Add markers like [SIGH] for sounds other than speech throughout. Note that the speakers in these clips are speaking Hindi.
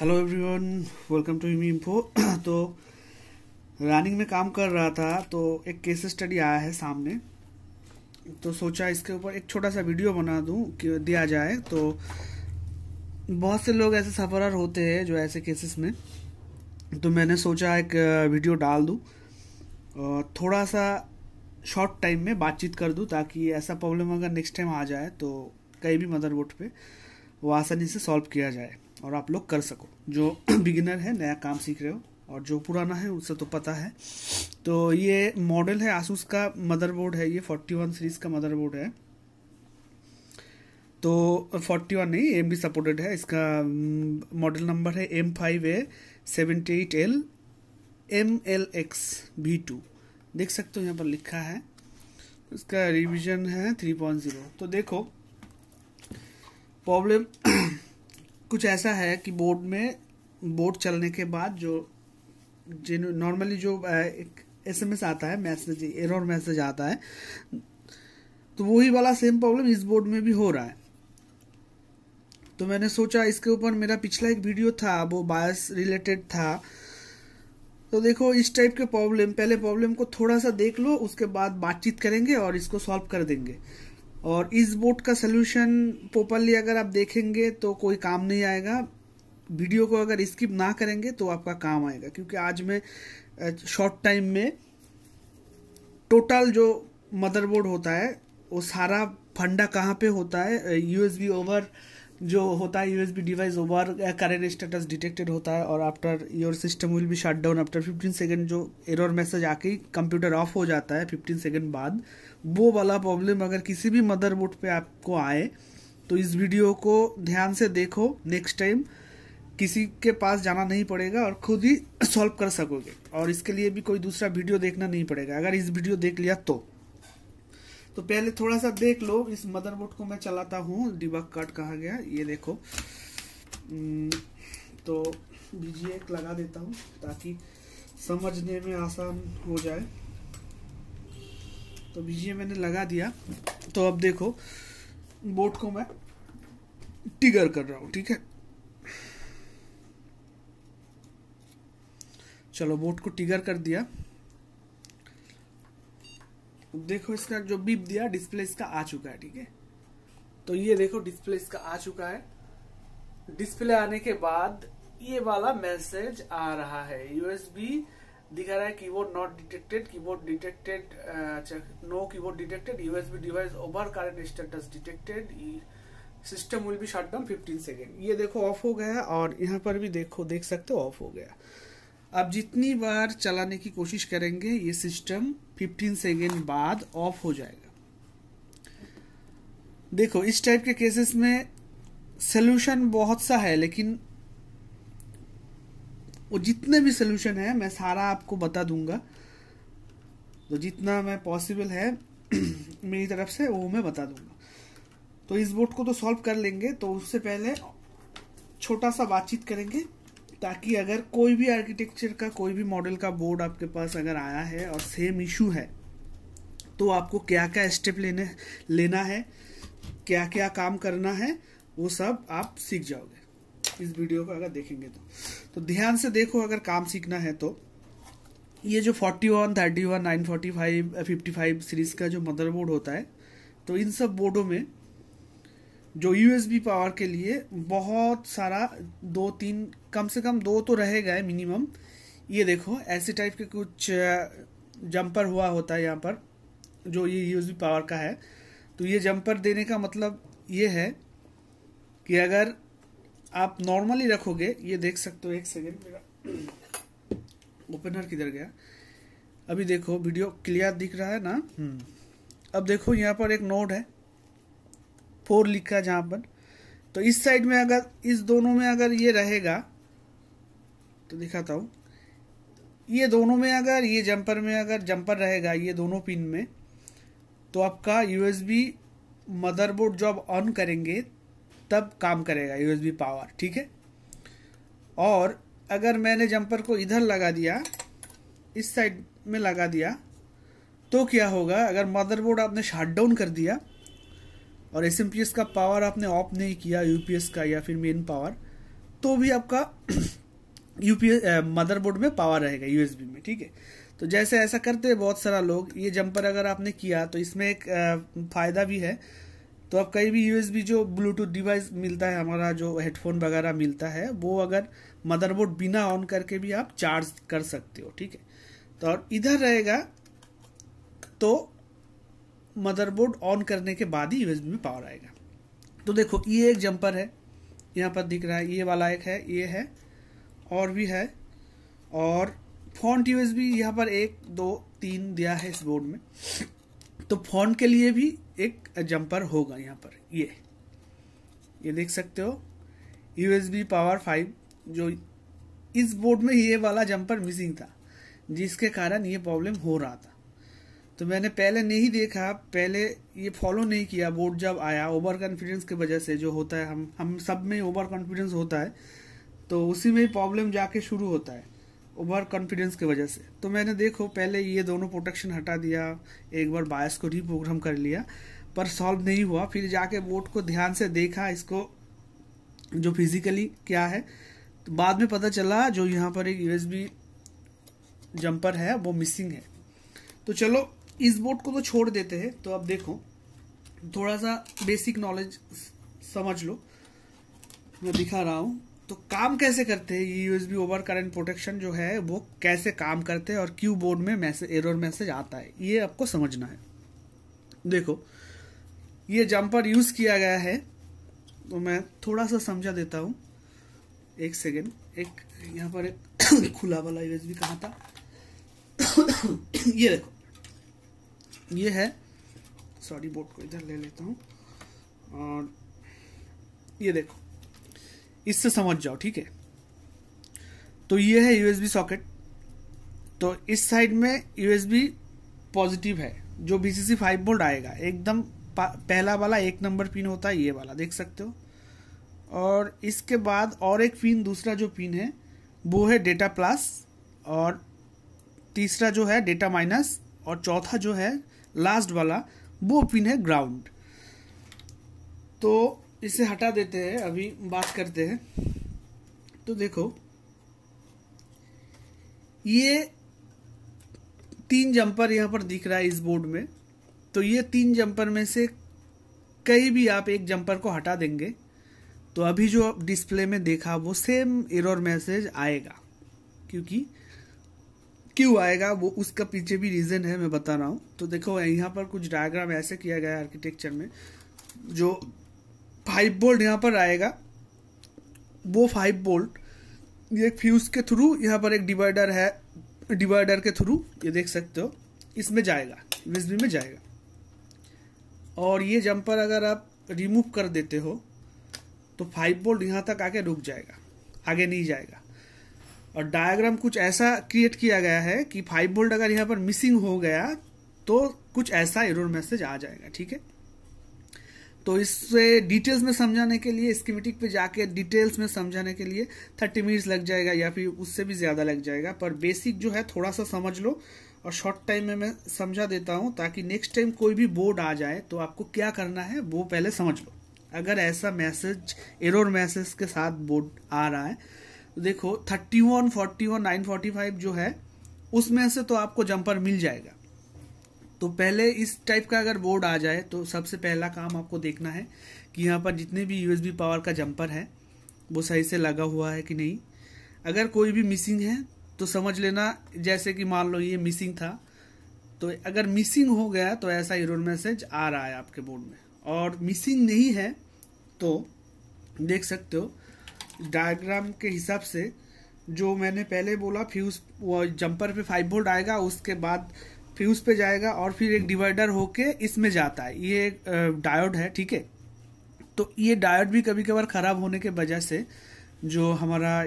Hello everyone welcome to me info तो रनिंग में काम कर रहा था तो एक केस स्टडी आया है सामने तो सोचा इसके ऊपर एक छोटा सा वीडियो बना दूं कि दिया जाए तो बहुत से लोग ऐसे सफरर होते हैं जो ऐसे केसेस में तो मैंने सोचा एक वीडियो डाल दूं और थोड़ा सा शॉर्ट टाइम में बातचीत कर दूं ताकि ऐसा प्रॉब्लम अगर नेक्स्ट टाइम आ जाए तो कहीं भी मदरबोर्ड पे वो आसानी से सॉल्व किया जाए और आप लोग कर सको जो बिगिनर [CLEARS THROAT] है नया काम सीख रहे हो और जो पुराना है उससे तो पता है तो ये मॉडल है आसूस का मदरबोर्ड है ये 41 सीरीज़ का मदरबोर्ड है तो 41 नहीं एम भी सपोर्टेड है इसका मॉडल mm, नंबर है M five A seventy eight L M L X B two देख सकते हो यहाँ पर लिखा है इसका रिवीजन है थ्री पॉइंट जीरो तो देखो प्रॉब्लम [CLEARS THROAT] कुछ ऐसा है कि बोर्ड में बोर्ड चलने के बाद जो जिन नॉर्मली जो एक एसएमएस आता है मैसेज एरर मैसेज आता है तो वही वाला सेम प्रॉब्लम इस बोर्ड में भी हो रहा है तो मैंने सोचा इसके ऊपर मेरा पिछला एक वीडियो था वो बायस रिलेटेड था तो देखो इस टाइप के प्रॉब्लम पहले प्रॉब्लम को थोड़ा सा देख लो उसके बाद बातचीत करेंगे और इसको सॉल्व कर देंगे और इस बोर्ड का सोल्यूशन प्रोपरली अगर आप देखेंगे तो कोई काम नहीं आएगा वीडियो को अगर स्किप ना करेंगे तो आपका काम आएगा क्योंकि आज मैं शॉर्ट टाइम में टोटल जो मदरबोर्ड होता है वो सारा फंडा कहाँ पे होता है यूएसबी ओवर जो होता है USB device over current status detected होता है और after your system will be shut down after 15 second जो एरर मैसेज आके कंप्यूटर ऑफ हो जाता है 15 सेकंड बाद वो वाला प्रॉब्लम अगर किसी भी मदरबोर्ड पे आपको आए तो इस वीडियो को ध्यान से देखो नेक्स्ट टाइम किसी के पास जाना नहीं पड़ेगा और खुद ही सॉल्व कर सकोगे और इसके लिए भी कोई दूसरा वीडियो देखना नहीं पड़ेगा अगर इस वीडियो देख लिया तो तो पहले थोड़ा सा देख लो इस मदरबोर्ड को मैं चलाता हूँ डिबक कार्ड कहा गया ये देखो हम्म, तो बीजी एक लगा देता हूँ ताकि समझने में आसान हो जाए तो बीजी मैंने लगा दिया तो अब देखो बोर्ड को मैं टिगर कर रहा हूँ ठीक है चलो बोर्ड को टिगर कर दिया देखो इसका जो बीप दिया डिस्प्ले इसका आ चुका है ठीक है तो ये देखो डिस्प्ले इसका आ चुका है डिस्प्ले आने के बाद ये वाला मैसेज आ रहा है यूएसबी दिखा रहा है keyboard not detected keyboard detected no keyboard detected USB device over current status detected system will be shut down 15 second ये देखो ऑफ हो गया और यहाँ पर भी देखो देख सकते हो ऑफ हो गया अब जितनी बार चलाने की कोशिश करेंगे ये सिस्टम 15 सेकेंड बाद ऑफ हो जाएगा देखो इस टाइप के केसेस में सोल्यूशन बहुत सा है लेकिन वो जितने भी सोल्यूशन है मैं सारा आपको बता दूंगा तो जितना मैं पॉसिबल है [CLEARS THROAT] मेरी तरफ से वो मैं बता दूंगा तो इस बोर्ड को तो सॉल्व कर लेंगे तो उससे पहले छोटा सा बातचीत करेंगे ताकि अगर कोई भी आर्किटेक्चर का कोई भी मॉडल का बोर्ड आपके पास अगर आया है और सेम इशू है तो आपको क्या क्या स्टेप लेने लेना है क्या क्या काम करना है वो सब आप सीख जाओगे इस वीडियो को अगर देखेंगे तो तो ध्यान से देखो अगर काम सीखना है तो ये जो 41, 31, 945, 55 सीरीज का जो मदरबोर्ड होता है तो इन सब बोर्डों में जो यूएसबी पावर के लिए बहुत सारा दो तीन कम से कम दो तो रहेगा मिनिमम ये देखो ऐसे टाइप के कुछ जंपर हुआ होता है यहाँ पर जो ये यूज पावर का है तो ये जंपर देने का मतलब ये है कि अगर आप नॉर्मली रखोगे ये देख सकते हो एक सेकेंड मेरा ओपनर किधर गया अभी देखो वीडियो क्लियर दिख रहा है ना हम्म। अब देखो यहाँ पर एक नोड है फोर लिखा है जहाँ पर तो इस साइड में अगर इस दोनों में अगर ये रहेगा तो दिखाता हूँ ये दोनों में अगर ये जंपर में अगर जंपर रहेगा ये दोनों पिन में तो आपका यूएसबी मदरबोर्ड जो आप ऑन करेंगे तब काम करेगा यूएसबी पावर ठीक है और अगर मैंने जंपर को इधर लगा दिया इस साइड में लगा दिया तो क्या होगा अगर मदरबोर्ड आपने शट डाउन कर दिया और एस का पावर आपने ऑफ नहीं किया यूपीएस का या फिर मेन पावर तो भी आपका यूपीएस मदरबोर्ड में पावर रहेगा यूएसबी में ठीक है तो जैसे ऐसा करते हैं बहुत सारा लोग ये जंपर अगर आपने किया तो इसमें एक फ़ायदा भी है तो आप कहीं भी यूएसबी जो ब्लूटूथ डिवाइस मिलता है हमारा जो हेडफोन वगैरह मिलता है वो अगर मदरबोर्ड बिना ऑन करके भी आप चार्ज कर सकते हो ठीक है तो और इधर रहेगा तो मदरबोर्ड ऑन करने के बाद ही यूएसबी में पावर आएगा तो देखो ये एक जंपर है यहाँ पर दिख रहा है ये वाला एक है ये है और भी है और फॉन्ट यूएस भी यहाँ पर एक दो तीन दिया है इस बोर्ड में तो फॉन्ट के लिए भी एक जंपर होगा यहाँ पर ये ये देख सकते हो यूएसबी पावर फाइव जो इस बोर्ड में ये वाला जंपर मिसिंग था जिसके कारण ये प्रॉब्लम हो रहा था तो मैंने पहले नहीं देखा पहले ये फॉलो नहीं किया बोर्ड जब आया ओवर कॉन्फिडेंस की वजह से जो होता है हम हम सब में ओवर कॉन्फिडेंस होता है तो उसी में ही प्रॉब्लम जाके शुरू होता है ओवर कॉन्फिडेंस की वजह से तो मैंने देखो पहले ये दोनों प्रोटेक्शन हटा दिया एक बार बायस को रिप्रोग्राम कर लिया पर सॉल्व नहीं हुआ फिर जाके बोट को ध्यान से देखा इसको जो फिजिकली क्या है तो बाद में पता चला जो यहाँ पर एक यूएसबी जंपर है वो मिसिंग है तो चलो इस बोट को तो छोड़ देते हैं तो अब देखो थोड़ा सा बेसिक नॉलेज समझ लो मैं दिखा रहा हूँ तो काम कैसे करते हैं ये यूएसबी ओवर करेंट प्रोटेक्शन जो है वो कैसे काम करते हैं और क्यू बोर्ड में मैसेज एरर मैसेज आता है ये आपको समझना है देखो ये जंपर यूज़ किया गया है तो मैं थोड़ा सा समझा देता हूँ एक सेकेंड एक यहाँ पर एक [COUGHS] खुला वाला यूएसबी कहाँ था [COUGHS] ये देखो ये है सॉरी बोर्ड को इधर ले लेता हूँ और ये देखो इससे समझ जाओ ठीक है तो ये है यूएसबी सॉकेट तो इस साइड में यूएसबी पॉजिटिव है जो B C C five volt आएगा एकदम पहला वाला एक नंबर पिन होता है ये वाला देख सकते हो और इसके बाद और एक पिन दूसरा जो पिन है वो है डेटा प्लस और तीसरा जो है डेटा माइनस और चौथा जो है लास्ट वाला वो पिन है ग्राउंड तो इसे हटा देते हैं अभी बात करते हैं तो देखो ये तीन जंपर यहाँ पर दिख रहा है इस बोर्ड में तो ये तीन जंपर में से कहीं भी आप एक जंपर को हटा देंगे तो अभी जो डिस्प्ले में देखा वो सेम एरर मैसेज आएगा क्योंकि क्यों आएगा वो उसका पीछे भी रीज़न है मैं बता रहा हूँ तो देखो यहाँ पर कुछ डायग्राम ऐसे किया गया आर्किटेक्चर में जो फाइव बोल्ट यहाँ पर आएगा वो फाइव बोल्ट ये फ्यूज़ के थ्रू यहाँ पर एक डिवाइडर है डिवाइडर के थ्रू ये देख सकते हो इसमें जाएगा यूएसबी में जाएगा और ये जंपर अगर आप रिमूव कर देते हो तो फाइव बोल्ट यहाँ तक आके रुक जाएगा आगे नहीं जाएगा और डायग्राम कुछ ऐसा क्रिएट किया गया है कि फाइव बोल्ट अगर यहाँ पर मिसिंग हो गया तो कुछ ऐसा एरर मैसेज आ जाएगा ठीक है तो इससे डिटेल्स में समझाने के लिए स्कीमेटिक पे जाके डिटेल्स में समझाने के लिए थर्टी मिनट्स लग जाएगा या फिर उससे भी ज़्यादा लग जाएगा पर बेसिक जो है थोड़ा सा समझ लो और शॉर्ट टाइम में मैं समझा देता हूँ ताकि नेक्स्ट टाइम कोई भी बोर्ड आ जाए तो आपको क्या करना है वो पहले समझ लो अगर ऐसा मैसेज एरोर मैसेज के साथ बोर्ड आ रहा है तो देखो thirty one forty one nine forty five जो है उसमें से तो आपको जंपर मिल जाएगा तो पहले इस टाइप का अगर बोर्ड आ जाए तो सबसे पहला काम आपको देखना है कि यहाँ पर जितने भी यू पावर का जंपर है वो सही से लगा हुआ है कि नहीं अगर कोई भी मिसिंग है तो समझ लेना जैसे कि मान लो ये मिसिंग था तो अगर मिसिंग हो गया तो ऐसा एरर मैसेज आ रहा है आपके बोर्ड में और मिसिंग नहीं है तो देख सकते हो डायग्राम के हिसाब से जो मैंने पहले बोला फ्यूज जंपर पे फाइव बोल्ट आएगा उसके बाद फिर उस पर जाएगा और फिर एक डिवाइडर होके इसमें जाता है ये एक डायोड है ठीक है तो ये डायोड भी कभी कभार ख़राब होने के वजह से जो हमारा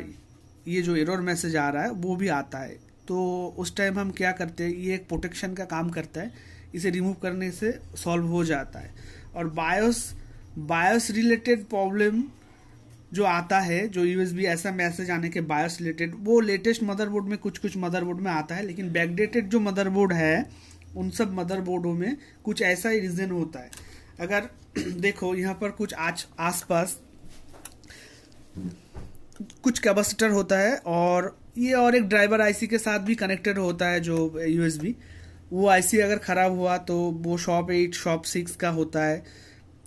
ये जो एरर मैसेज आ रहा है वो भी आता है तो उस टाइम हम क्या करते हैं ये एक प्रोटेक्शन का काम करता है इसे रिमूव करने से सॉल्व हो जाता है और बायोस बायोस रिलेटेड प्रॉब्लम जो आता है जो यूएसबी ऐसा मैसेज आने के बायस रिलेटेड वो लेटेस्ट मदरबोर्ड में कुछ कुछ मदरबोर्ड में आता है लेकिन बैकडेटेड जो मदरबोर्ड है उन सब मदरबोर्डों में कुछ ऐसा ही रीज़न होता है अगर [CLEARS THROAT] देखो यहाँ पर कुछ आज आसपास कुछ कैपेसिटर होता है और ये और एक ड्राइवर आईसी के साथ भी कनेक्टेड होता है जो यूएसबी वो आईसी अगर ख़राब हुआ तो वो शॉप एट शॉप सिक्स का होता है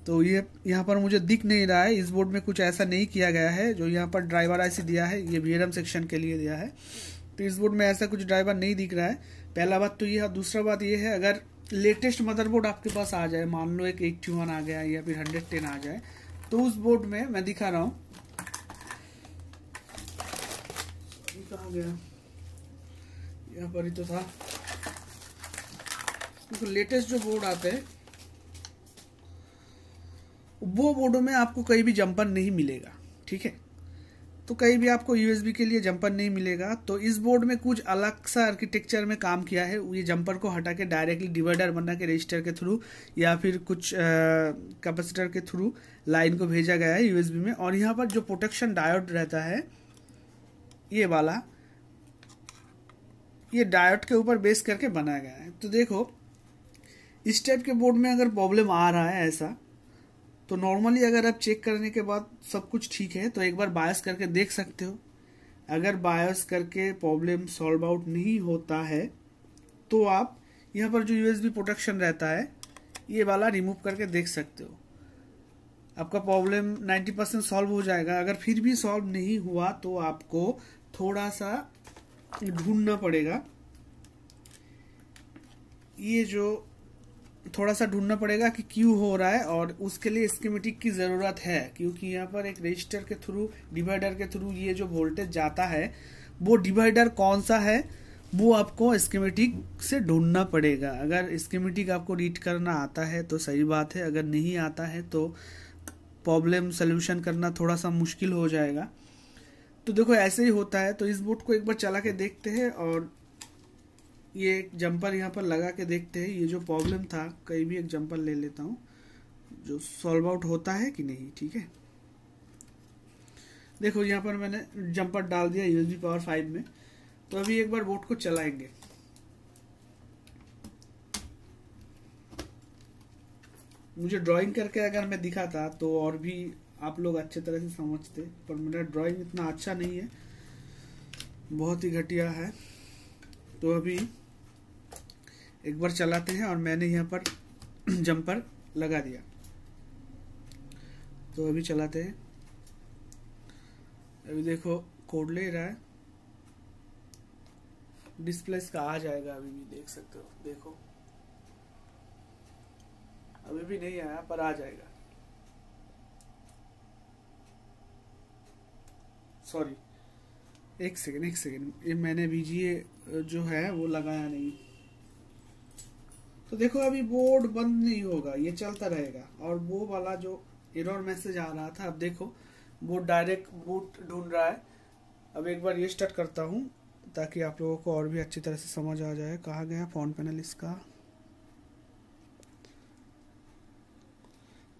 तो ये यहाँ पर मुझे दिख नहीं रहा है इस बोर्ड में कुछ ऐसा नहीं किया गया है जो यहाँ पर ड्राइवर आईसी दिया है ये बी सेक्शन के लिए दिया है तो इस बोर्ड में ऐसा कुछ ड्राइवर नहीं दिख रहा है पहला बात तो ये है दूसरा बात ये है अगर लेटेस्ट मदरबोर्ड आपके पास आ जाए मान लो एक एट्टी वन आ गया या फिर हंड्रेड टेन आ जाए तो उस बोर्ड में मैं दिखा रहा हूँ गया यहाँ पर ही तो था तो लेटेस्ट जो बोर्ड आते हैं वो बोर्डो में आपको कहीं भी जंपर नहीं मिलेगा ठीक है तो कहीं भी आपको यूएसबी के लिए जंपर नहीं मिलेगा तो इस बोर्ड में कुछ अलग सा आर्किटेक्चर में काम किया है ये जंपर को हटा के डायरेक्टली डिवाइडर बना के रजिस्टर के थ्रू या फिर कुछ कैपेसिटर के थ्रू लाइन को भेजा गया है यूएसबी में और यहाँ पर जो प्रोटेक्शन डायोड रहता है ये वाला ये डायोड के ऊपर बेस करके बनाया गया है तो देखो इस टाइप के बोर्ड में अगर प्रॉब्लम आ रहा है ऐसा तो नॉर्मली अगर आप चेक करने के बाद सब कुछ ठीक है तो एक बार बायस करके देख सकते हो अगर बायस करके प्रॉब्लम सॉल्व आउट नहीं होता है तो आप यहाँ पर जो यूएसबी प्रोटेक्शन रहता है ये वाला रिमूव करके देख सकते हो आपका प्रॉब्लम 90 परसेंट सॉल्व हो जाएगा अगर फिर भी सॉल्व नहीं हुआ तो आपको थोड़ा सा ढूंढना पड़ेगा ये जो थोड़ा सा ढूंढना पड़ेगा कि क्यों हो रहा है और उसके लिए स्कीमेटिक की ज़रूरत है क्योंकि यहाँ पर एक रजिस्टर के थ्रू डिवाइडर के थ्रू ये जो वोल्टेज जाता है वो डिवाइडर कौन सा है वो आपको स्कीमेटिक से ढूंढना पड़ेगा अगर स्कीमेटिक आपको रीड करना आता है तो सही बात है अगर नहीं आता है तो प्रॉब्लम सोल्यूशन करना थोड़ा सा मुश्किल हो जाएगा तो देखो ऐसे ही होता है तो इस बोर्ड को एक बार चला के देखते हैं और ये एक जंपर यहाँ पर लगा के देखते हैं ये जो प्रॉब्लम था कहीं भी एक जंपर ले लेता हूँ जो सॉल्व आउट होता है कि नहीं ठीक है देखो यहाँ पर मैंने जंपर डाल दिया यूएसबी पावर फाइव में तो अभी एक बार बोट को चलाएंगे मुझे ड्राइंग करके अगर मैं दिखाता तो और भी आप लोग अच्छे तरह से समझते पर मेरा ड्राइंग इतना अच्छा नहीं है बहुत ही घटिया है तो अभी एक बार चलाते हैं और मैंने यहाँ पर [CLEARS THROAT] जम्पर लगा दिया तो अभी चलाते हैं अभी देखो कोड ले रहा है डिस्प्ले इसका आ जाएगा अभी भी देख सकते हो देखो अभी भी नहीं आया पर आ जाएगा सॉरी एक सेकेंड एक सेकेंड ये मैंने बीजिए जो है वो लगाया नहीं तो देखो अभी बोर्ड बंद नहीं होगा ये चलता रहेगा और वो वाला जो एरर मैसेज आ रहा था अब देखो वो डायरेक्ट बूट ढूंढ रहा है अब एक बार ये स्टार्ट करता हूँ ताकि आप लोगों को और भी अच्छी तरह से समझ आ जाए कहा गया फोन पैनल इसका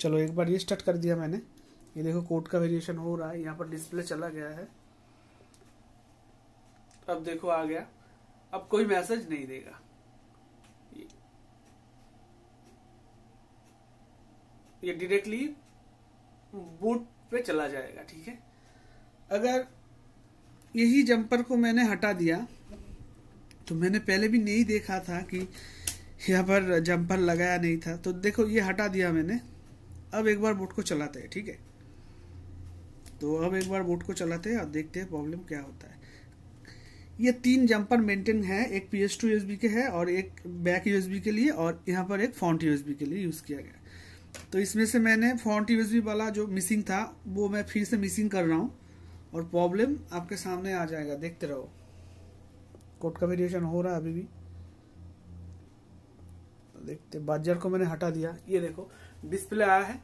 चलो एक बार ये स्टार्ट कर दिया मैंने ये देखो कोड का वेरिएशन हो रहा है यहाँ पर डिस्प्ले चला गया है अब देखो आ गया अब कोई मैसेज नहीं देगा ये डायरेक्टली बूट पे चला जाएगा ठीक है अगर यही जंपर को मैंने हटा दिया तो मैंने पहले भी नहीं देखा था कि यहाँ पर जंपर लगाया नहीं था तो देखो ये हटा दिया मैंने अब एक बार बोट को चलाते हैं ठीक है तो अब एक बार बोट को चलाते हैं और देखते हैं प्रॉब्लम क्या होता है ये तीन जंपर मेंटेन है एक पी एस टू यूएसबी के है और एक बैक यूएसबी के लिए और यहाँ पर एक फॉन्ट यूएसबी के लिए यूज़ किया गया तो इसमें से मैंने फ्रंट यूएसबी वाला जो मिसिंग था वो मैं फिर से मिसिंग कर रहा हूँ और प्रॉब्लम आपके सामने आ जाएगा देखते रहो कोट का वेरिएशन हो रहा है अभी भी तो देखते बाजर को मैंने हटा दिया ये देखो डिस्प्ले आया है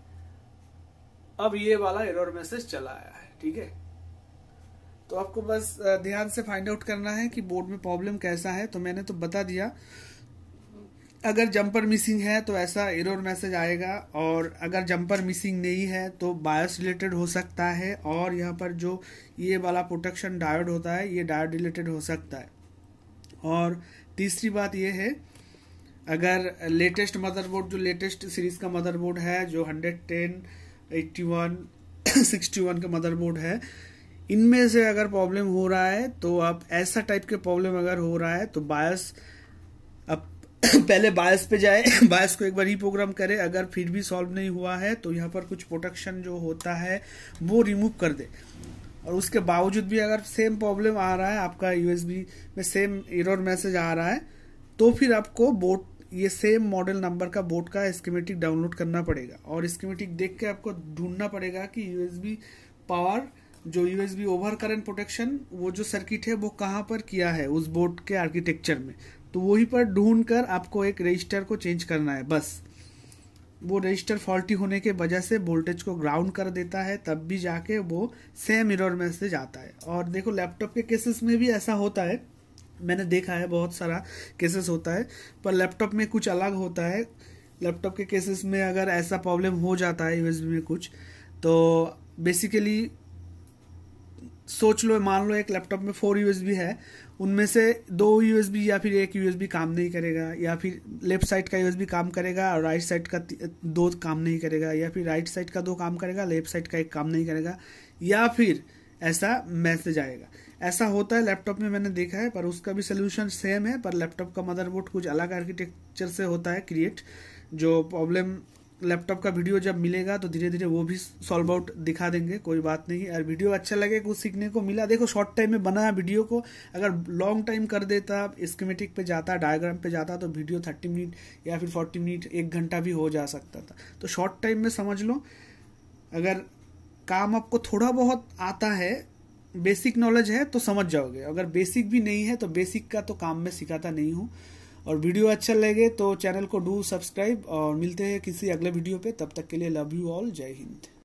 अब ये वाला एरर मैसेज चला आया है ठीक है तो आपको बस ध्यान से फाइंड आउट करना है कि बोर्ड में प्रॉब्लम कैसा है तो मैंने तो बता दिया अगर जंपर मिसिंग है तो ऐसा एरर मैसेज आएगा और अगर जंपर मिसिंग नहीं है तो बायस रिलेटेड हो सकता है और यहाँ पर जो ये वाला प्रोटेक्शन डायोड होता है ये डायोड रिलेटेड हो सकता है और तीसरी बात ये है अगर लेटेस्ट मदरबोर्ड जो लेटेस्ट सीरीज़ का मदरबोर्ड है जो वन सिक्सटी वन का मदरबोर्ड है इनमें से अगर प्रॉब्लम हो रहा है तो आप ऐसा टाइप के प्रॉब्लम अगर हो रहा है तो बायस [COUGHS] पहले बायस पे जाए बायस [COUGHS] को एक बार रीप्रोग्राम करे अगर फिर भी सॉल्व नहीं हुआ है तो यहाँ पर कुछ प्रोटेक्शन जो होता है वो रिमूव कर दे और उसके बावजूद भी अगर सेम प्रॉब्लम आ रहा है आपका यूएसबी में सेम एरर मैसेज आ रहा है तो फिर आपको बोट ये सेम मॉडल नंबर का बोट का स्कीमेटिक डाउनलोड करना पड़ेगा और स्कीमेटिक देख के आपको ढूंढना पड़ेगा कि यूएसबी पावर जो यूएसबी ओवर करंट प्रोटेक्शन वो जो सर्किट है वो कहाँ पर किया है उस बोर्ड के आर्किटेक्चर में तो वही पर ढूंढ कर आपको एक रजिस्टर को चेंज करना है बस वो रजिस्टर फॉल्टी होने के वजह से वोल्टेज को ग्राउंड कर देता है तब भी जाके वो सेम इरर मैसेज आता है और देखो लैपटॉप के केसेस में भी ऐसा होता है मैंने देखा है बहुत सारा केसेस होता है पर लैपटॉप में कुछ अलग होता है लैपटॉप के केसेस में अगर ऐसा प्रॉब्लम हो जाता है यूएसबी में कुछ तो बेसिकली सोच लो मान लो एक लैपटॉप में फोर यूएसबी है उनमें से दो यूएसबी या फिर एक यूएसबी काम नहीं करेगा या फिर लेफ्ट साइड का यूएसबी काम करेगा और राइट साइड का दो काम नहीं करेगा या फिर राइट साइड का दो काम करेगा लेफ्ट साइड का एक काम नहीं करेगा या फिर ऐसा मैसेज आएगा ऐसा होता है लैपटॉप में मैंने देखा है पर उसका भी सोल्यूशन सेम है पर लैपटॉप का मदरबोर्ड कुछ अलग आर्किटेक्चर से होता है क्रिएट जो प्रॉब्लम लैपटॉप का वीडियो जब मिलेगा तो धीरे धीरे वो भी सॉल्व आउट दिखा देंगे कोई बात नहीं और वीडियो अच्छा लगे कुछ सीखने को मिला देखो शॉर्ट टाइम में बनाया वीडियो को अगर लॉन्ग टाइम कर देता स्कीमेटिक पे जाता डायग्राम पे जाता तो वीडियो थर्टी मिनट या फिर फोर्टी मिनट एक घंटा भी हो जा सकता था तो शॉर्ट टाइम में समझ लो अगर काम आपको थोड़ा बहुत आता है बेसिक नॉलेज है तो समझ जाओगे अगर बेसिक भी नहीं है तो बेसिक का तो काम में सिखाता नहीं हूँ और वीडियो अच्छा लगे तो चैनल को डू सब्सक्राइब और मिलते हैं किसी अगले वीडियो पे तब तक के लिए लव यू ऑल जय हिंद